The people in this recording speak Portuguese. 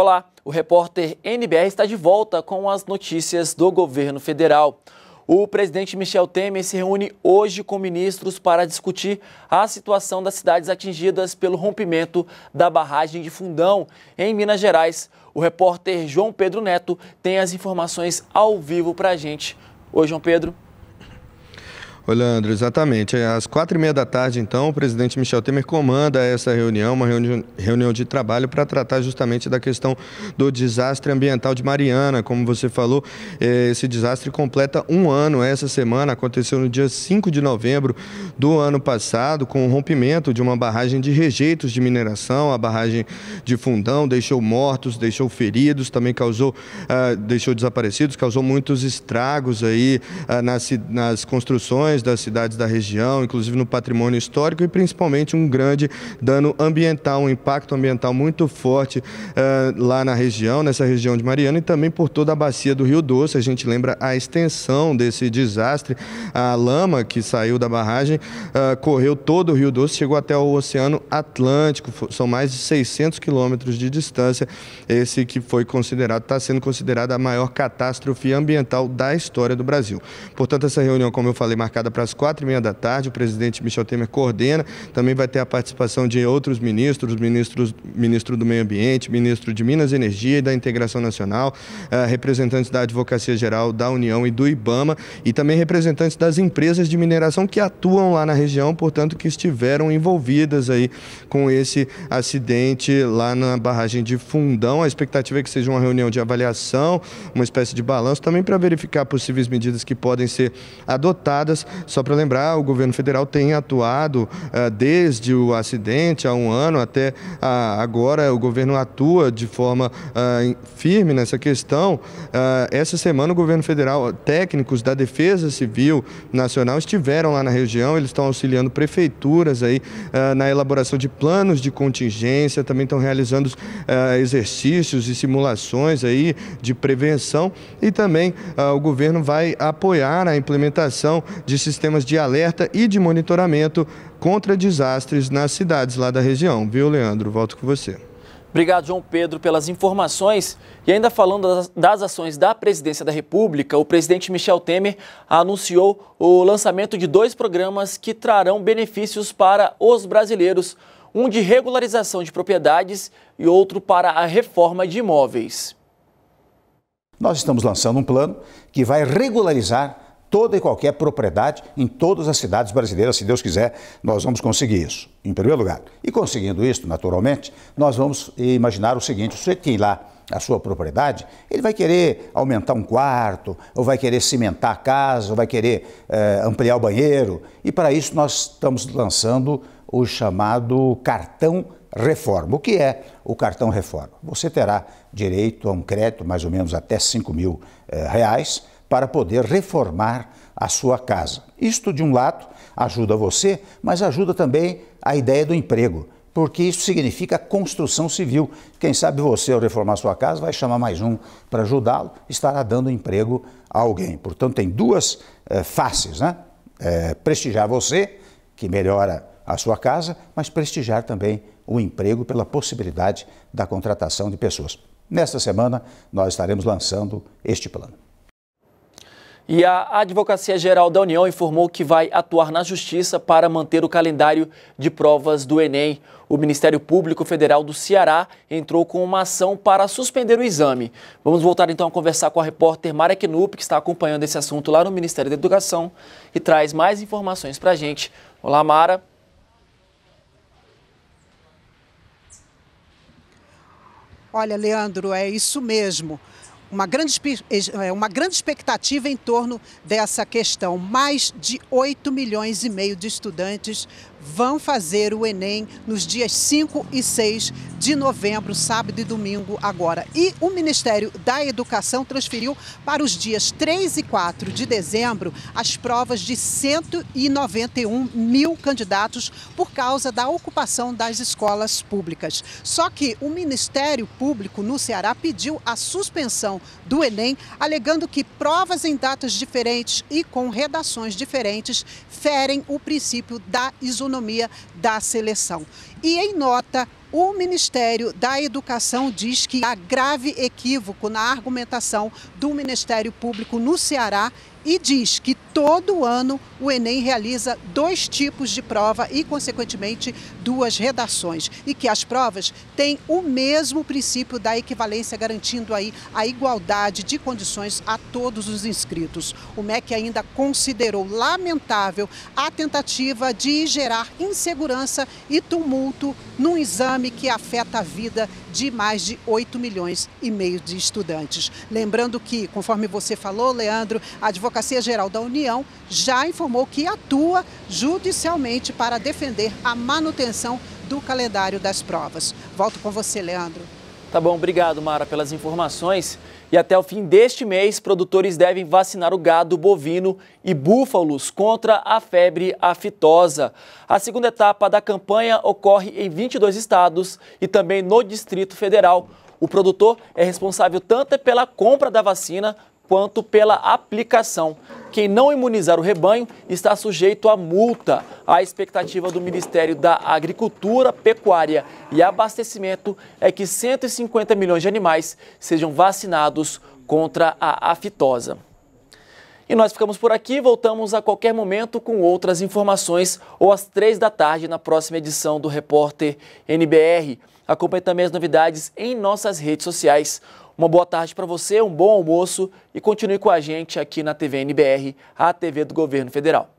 Olá, o repórter NBR está de volta com as notícias do governo federal. O presidente Michel Temer se reúne hoje com ministros para discutir a situação das cidades atingidas pelo rompimento da barragem de Fundão, em Minas Gerais. O repórter João Pedro Neto tem as informações ao vivo para a gente. Oi, João Pedro. Leandro, exatamente. É, às quatro e meia da tarde, então, o presidente Michel Temer comanda essa reunião, uma reuni reunião de trabalho para tratar justamente da questão do desastre ambiental de Mariana. Como você falou, é, esse desastre completa um ano essa semana, aconteceu no dia 5 de novembro do ano passado, com o rompimento de uma barragem de rejeitos de mineração, a barragem de Fundão, deixou mortos, deixou feridos, também causou, ah, deixou desaparecidos, causou muitos estragos aí ah, nas, nas construções das cidades da região, inclusive no patrimônio histórico e principalmente um grande dano ambiental, um impacto ambiental muito forte uh, lá na região, nessa região de Mariana e também por toda a bacia do Rio Doce. A gente lembra a extensão desse desastre, a lama que saiu da barragem uh, correu todo o Rio Doce, chegou até o Oceano Atlântico, são mais de 600 quilômetros de distância, esse que foi considerado, está sendo considerado a maior catástrofe ambiental da história do Brasil. Portanto, essa reunião, como eu falei, marcada marcada para as quatro e meia da tarde. O presidente Michel Temer coordena. Também vai ter a participação de outros ministros, ministros ministro do Meio Ambiente, ministro de Minas e Energia e da Integração Nacional, eh, representantes da Advocacia Geral da União e do IBAMA e também representantes das empresas de mineração que atuam lá na região, portanto, que estiveram envolvidas aí com esse acidente lá na barragem de Fundão. A expectativa é que seja uma reunião de avaliação, uma espécie de balanço, também para verificar possíveis medidas que podem ser adotadas só para lembrar, o governo federal tem atuado eh, desde o acidente há um ano até ah, agora, o governo atua de forma ah, firme nessa questão. Ah, essa semana, o governo federal, técnicos da Defesa Civil Nacional estiveram lá na região, eles estão auxiliando prefeituras aí na elaboração de planos de contingência, também estão realizando exercícios e simulações aí de prevenção e também o governo vai apoiar a implementação de sistemas de alerta e de monitoramento contra desastres nas cidades lá da região. Viu, Leandro? Volto com você. Obrigado, João Pedro, pelas informações. E ainda falando das ações da Presidência da República, o presidente Michel Temer anunciou o lançamento de dois programas que trarão benefícios para os brasileiros: um de regularização de propriedades e outro para a reforma de imóveis. Nós estamos lançando um plano que vai regularizar toda e qualquer propriedade em todas as cidades brasileiras, se Deus quiser, nós vamos conseguir isso, em primeiro lugar. E conseguindo isso, naturalmente, nós vamos imaginar o seguinte: o sujeito tem lá a sua propriedade, ele vai querer aumentar um quarto, ou vai querer cimentar a casa, ou vai querer eh, ampliar o banheiro. E para isso nós estamos lançando o chamado cartão reforma. O que é o cartão reforma? Você terá direito a um crédito mais ou menos até 5 mil eh, reais para poder reformar a sua casa. Isto, de um lado, ajuda você, mas ajuda também a ideia do emprego, porque isso significa construção civil. Quem sabe você, ao reformar sua casa, vai chamar mais um para ajudá-lo, estará dando emprego a alguém. Portanto, tem duas é, faces, né? É, prestigiar você, que melhora a sua casa, mas prestigiar também o emprego pela possibilidade da contratação de pessoas. Nesta semana, nós estaremos lançando este plano. E a Advocacia Geral da União informou que vai atuar na Justiça para manter o calendário de provas do Enem. O Ministério Público Federal do Ceará entrou com uma ação para suspender o exame. Vamos voltar então a conversar com a repórter Mara Knup, que está acompanhando esse assunto lá no Ministério da Educação e traz mais informações para a gente. Olá, Mara. Olha, Leandro, é isso mesmo uma grande, é, uma grande expectativa em torno dessa questão. Mais de 8 milhões e meio de estudantes vão fazer o Enem nos dias 5 e 6 de novembro, sábado e domingo agora. E o Ministério da Educação transferiu para os dias 3 e 4 de dezembro as provas de 191 mil candidatos por causa da ocupação das escolas públicas. Só que o Ministério Público no Ceará pediu a suspensão redação do Enem, alegando que provas em datas diferentes e com redações diferentes ferem o princípio da isonomia da seleção. E em nota, o Ministério da Educação diz que há grave equívoco na argumentação do Ministério Público no Ceará e diz que todo ano o Enem realiza dois tipos de prova e, consequentemente, duas redações. E que as provas têm o mesmo princípio da equivalência, garantindo aí a igualdade de condições a todos os inscritos. O MEC ainda considerou lamentável a tentativa de gerar insegurança e tumulto num exame que afeta a vida de mais de 8 milhões e meio de estudantes. Lembrando que, conforme você falou, Leandro, a Advocacia Geral da União já informou que atua judicialmente para defender a manutenção do calendário das provas. Volto com você, Leandro. Tá bom, obrigado, Mara, pelas informações. E até o fim deste mês, produtores devem vacinar o gado bovino e búfalos contra a febre aftosa. A segunda etapa da campanha ocorre em 22 estados e também no Distrito Federal. O produtor é responsável tanto pela compra da vacina quanto pela aplicação. Quem não imunizar o rebanho está sujeito a multa. A expectativa do Ministério da Agricultura, Pecuária e Abastecimento é que 150 milhões de animais sejam vacinados contra a aftosa. E nós ficamos por aqui, voltamos a qualquer momento com outras informações ou às três da tarde na próxima edição do Repórter NBR. Acompanhe também as novidades em nossas redes sociais. Uma boa tarde para você, um bom almoço e continue com a gente aqui na TVNBR, a TV do Governo Federal.